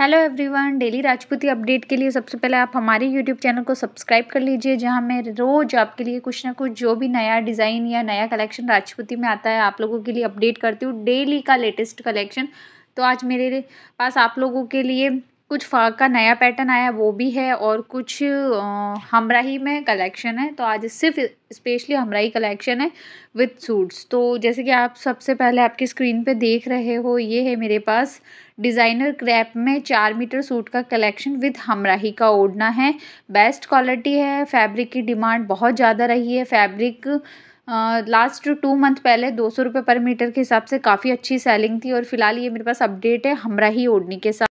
hello everyone daily Rajputi update के लिए सबसे पहले आप हमारे यूट्यूब चैनल को सब्सक्राइब कर लीजिए जहां मैं रोज़ आपके लिए कुछ ना कुछ जो भी नया डिज़ाइन या नया कलेक्शन राजपूती में आता है आप लोगों के लिए अपडेट करती हूँ डेली का लेटेस्ट कलेक्शन तो आज मेरे पास आप लोगों के लिए कुछ फ़ाक का नया पैटर्न आया वो भी है और कुछ हमराही में कलेक्शन है तो आज सिर्फ स्पेशली हमराही कलेक्शन है विथ सूट्स तो जैसे कि आप सबसे पहले आपकी स्क्रीन पे देख रहे हो ये है मेरे पास डिज़ाइनर क्रैप में चार मीटर सूट का कलेक्शन विथ हमराही का ओढ़ना है बेस्ट क्वालिटी है फैब्रिक की डिमांड बहुत ज़्यादा रही है फैब्रिक लास्ट टू मंथ पहले दो सौ रुपये पर मीटर के हिसाब से काफ़ी अच्छी सेलिंग थी और फिलहाल ये मेरे पास अपडेट है हमरा ही ओढ़नी के साथ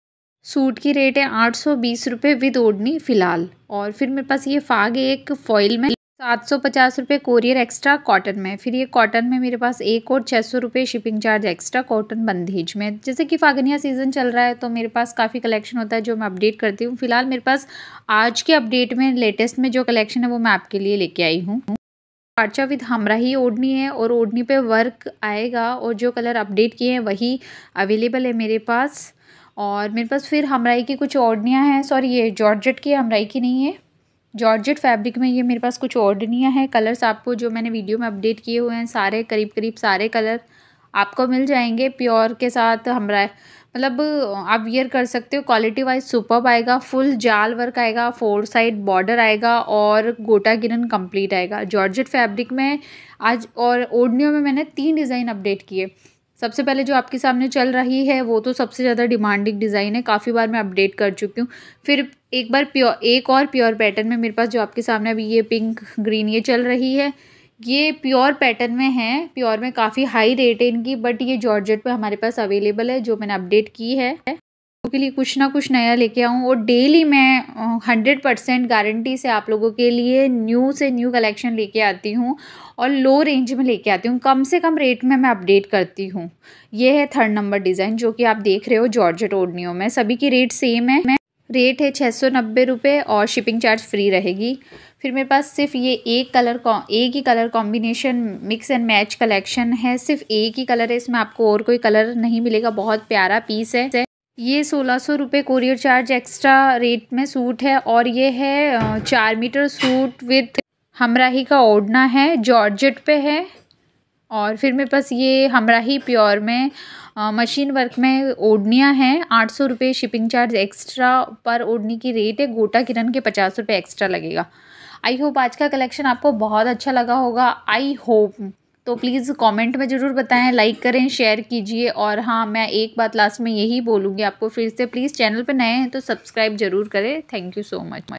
सूट की रेट है आठ सौ बीस रुपये विद ओढ़नी फ़िलहाल और फिर मेरे पास ये फ़ाग है एक फॉइल में सात सौ पचास रुपये कोरियर एक्स्ट्रा कॉटन में फिर ये कॉटन में मेरे पास एक और छः सौ रुपये shipping charge extra cotton bandhej में जैसे कि फागनिया सीज़न चल रहा है तो मेरे पास काफ़ी कलेक्शन होता है जो मैं अपडेट करती हूँ फिलहाल मेरे पास आज के अपडेट में लेटेस्ट में जो कलेक्शन है वो मैं आपके लिए लेके आई हूँ पार्चा विद हमरा ही ओढ़नी है और ओढ़नी पे वर्क आएगा और जो कलर अपडेट किए हैं वही अवेलेबल है मेरे पास और मेरे पास फिर हमराई की कुछ ओढ़नियाँ हैं सॉरी ये जॉर्जेट की हमराई की नहीं है जॉर्जेट फैब्रिक में ये मेरे पास कुछ ओढ़नियाँ हैं कलर्स आपको जो मैंने वीडियो में अपडेट किए हुए हैं सारे करीब करीब सारे कलर आपको मिल जाएंगे प्योर के साथ हमरा मतलब आप वियर कर सकते हो क्वालिटी वाइज सुपर आएगा फुल जाल वर्क आएगा फोर साइड बॉर्डर आएगा और गोटा गिरन कंप्लीट आएगा जॉर्जेट फैब्रिक में आज और ओढ़नियों में मैंने तीन डिज़ाइन अपडेट किए सबसे पहले जो आपके सामने चल रही है वो तो सबसे ज़्यादा डिमांडिंग डिज़ाइन है काफ़ी बार मैं अपडेट कर चुकी हूँ फिर एक बार प्योर एक और प्योर पैटर्न में मेरे पास जो आपके सामने अभी ये पिंक ग्रीन ये चल रही है ये प्योर पैटर्न में है प्योर में काफ़ी हाई रेट है इनकी बट ये जॉर्जेट पे हमारे पास अवेलेबल है जो मैंने अपडेट की है लोगों के लिए कुछ ना कुछ नया लेके आऊँ और डेली मैं हंड्रेड परसेंट गारंटी से आप लोगों के लिए न्यू से न्यू कलेक्शन लेके आती हूँ और लो रेंज में लेके आती हूँ कम से कम रेट में मैं अपडेट करती हूँ ये है थर्ड नंबर डिज़ाइन जो कि आप देख रहे हो जॉर्ज ओडनियो में सभी की रेट सेम है मैं रेट है छः सौ नब्बे और शिपिंग चार्ज फ्री रहेगी फिर मेरे पास सिर्फ ये एक कलर एक ही colour combination mix and match collection है सिर्फ एक ही कलर है इसमें आपको और कोई कलर नहीं मिलेगा बहुत प्यारा पीस है ये सोलह सौ रुपये कोरियर चार्ज एक्स्ट्रा रेट में सूट है और ये है चार मीटर सूट विथ हमराही का ओढ़ना है जॉर्जेट पे है और फिर मेरे पास ये हमराही प्योर में आ, मशीन वर्क में ओढ़निया हैं आठ सौ रुपये शिपिंग चार्ज एक्स्ट्रा पर ओढ़नी की रेट है गोटा किरण के पचास रुपये एक्स्ट्रा लगेगा आई होप आज का कलेक्शन आपको बहुत अच्छा लगा होगा आई होप तो प्लीज़ कमेंट में ज़रूर बताएं लाइक करें शेयर कीजिए और हाँ मैं एक बात लास्ट में यही बोलूँगी आपको फिर से प्लीज़ चैनल पर नए हैं तो सब्सक्राइब ज़रूर करें थैंक यू सो मच